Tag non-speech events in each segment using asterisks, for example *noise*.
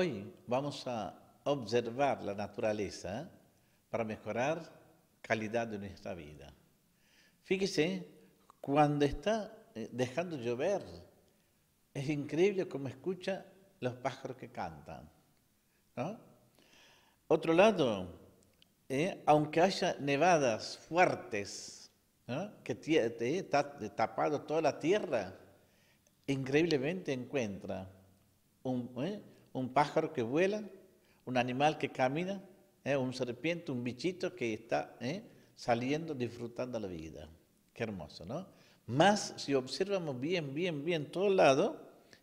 Hoy vamos a observar la naturaleza para mejorar calidad de nuestra vida. Fíjese, cuando está eh, dejando llover, es increíble cómo escucha los pájaros que cantan. Otro lado, eh, aunque haya nevadas fuertes, que está eh, tapado toda la tierra, increíblemente encuentra un un pájaro que vuela, un animal que camina, eh, un serpiente, un bichito que está eh, saliendo, disfrutando la vida. Qué hermoso, ¿no? Más si observamos bien, bien, bien todo lado,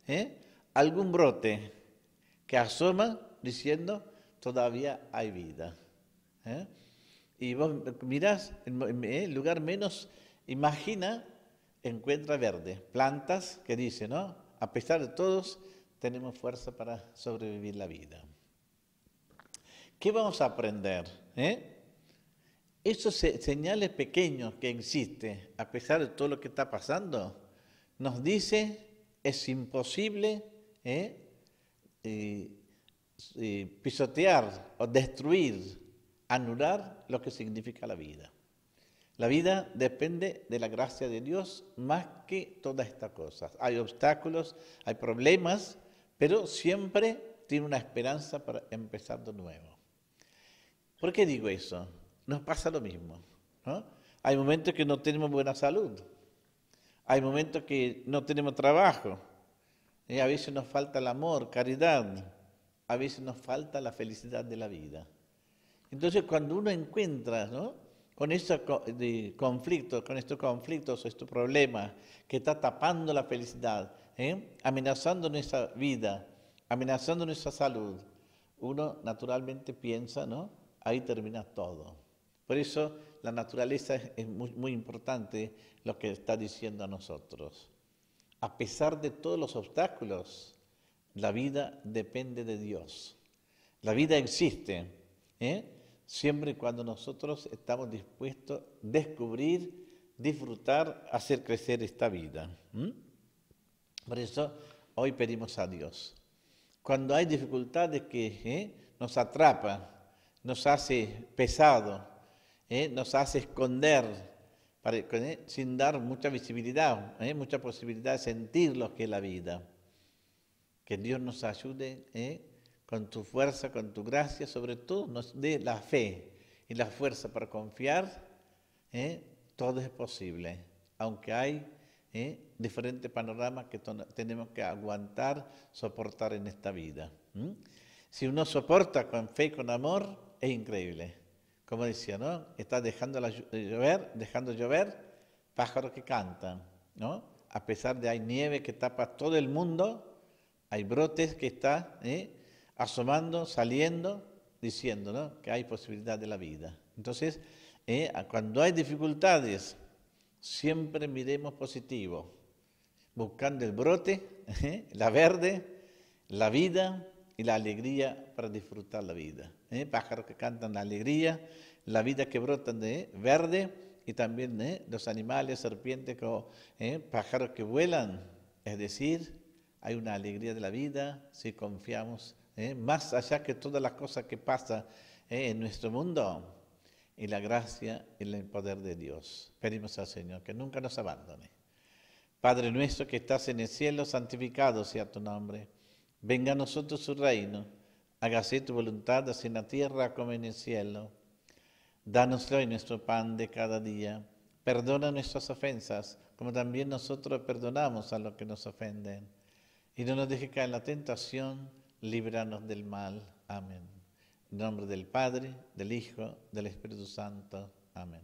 eh, algún brote que asoma diciendo, todavía hay vida. Y vos mirás, el lugar menos, imagina, encuentra verde, plantas que dice, ¿no? A pesar de todos, tenemos fuerza para sobrevivir la vida. ¿Qué vamos a aprender? Eh? Esos señales pequeños que existen, a pesar de todo lo que está pasando, nos dice es imposible eh, eh, pisotear o destruir, anular lo que significa la vida. La vida depende de la gracia de Dios más que todas estas cosas. Hay obstáculos, hay problemas, pero siempre tiene una esperanza para empezar de nuevo. ¿Por qué digo eso? Nos pasa lo mismo. ¿no? Hay momentos que no tenemos buena salud, hay momentos que no tenemos trabajo, a veces nos falta el amor, caridad, a veces nos falta la felicidad de la vida. Entonces cuando uno encuentra ¿no? con estos conflictos, con estos conflictos, estos problemas que está tapando la felicidad, ¿eh? amenazando nuestra vida, amenazando nuestra salud, uno naturalmente piensa, ¿no? Ahí termina todo. Por eso la naturaleza es muy, importante lo que está diciendo a nosotros. A pesar de todos los obstáculos, la vida depende de Dios. La vida existe, ¿eh? siempre y cuando nosotros estamos dispuestos a descubrir, disfrutar, hacer crecer esta vida. Por eso hoy pedimos a Dios. Cuando hay dificultades que ¿eh? nos atrapan, nos hace pesado, ¿eh? nos hace esconder, para, ¿eh? sin dar mucha visibilidad, mucha posibilidad de sentir lo que es la vida. Que Dios nos ayude con tu fuerza, con tu gracia, sobre todo nos dé la fe y la fuerza para confiar. Todo es posible, aunque hay ¿eh? diferentes panoramas que tenemos que aguantar, soportar en esta vida. Si uno soporta con fe y con amor, es increíble. Como decía, ¿no? Está dejando eh, llover, dejando llover, pájaros que cantan, ¿no? A pesar de hay nieve que tapa todo el mundo, hay brotes que está ¿eh? asomando, saliendo, diciendo, ¿no? Que hay posibilidad de la vida. Entonces, cuando hay dificultades, Siempre miremos positivo, buscando el brote, *laughs* ¿eh? la verde, la vida y la alegría para disfrutar la vida. ¿eh? Pájaros que cantan la alegría, la vida que brotan de verde y también ¿eh? los animales, serpientes, pájaros que vuelan. Es decir, hay una alegría de la vida si confiamos más allá que todas las cosas que pasan en nuestro mundo y la gracia y el poder de Dios. Pedimos al Señor que nunca nos abandone. Padre nuestro que estás en el cielo, santificado sea tu nombre. Venga a nosotros su reino. Hágase tu voluntad, así en la tierra como en el cielo. Danos hoy nuestro pan de cada día. Perdona nuestras ofensas, como también nosotros perdonamos a los que nos ofenden. Y no nos dejes caer en la tentación, líbranos del mal. Amén. En nombre del Padre, del Hijo, del Espíritu Santo. Amén.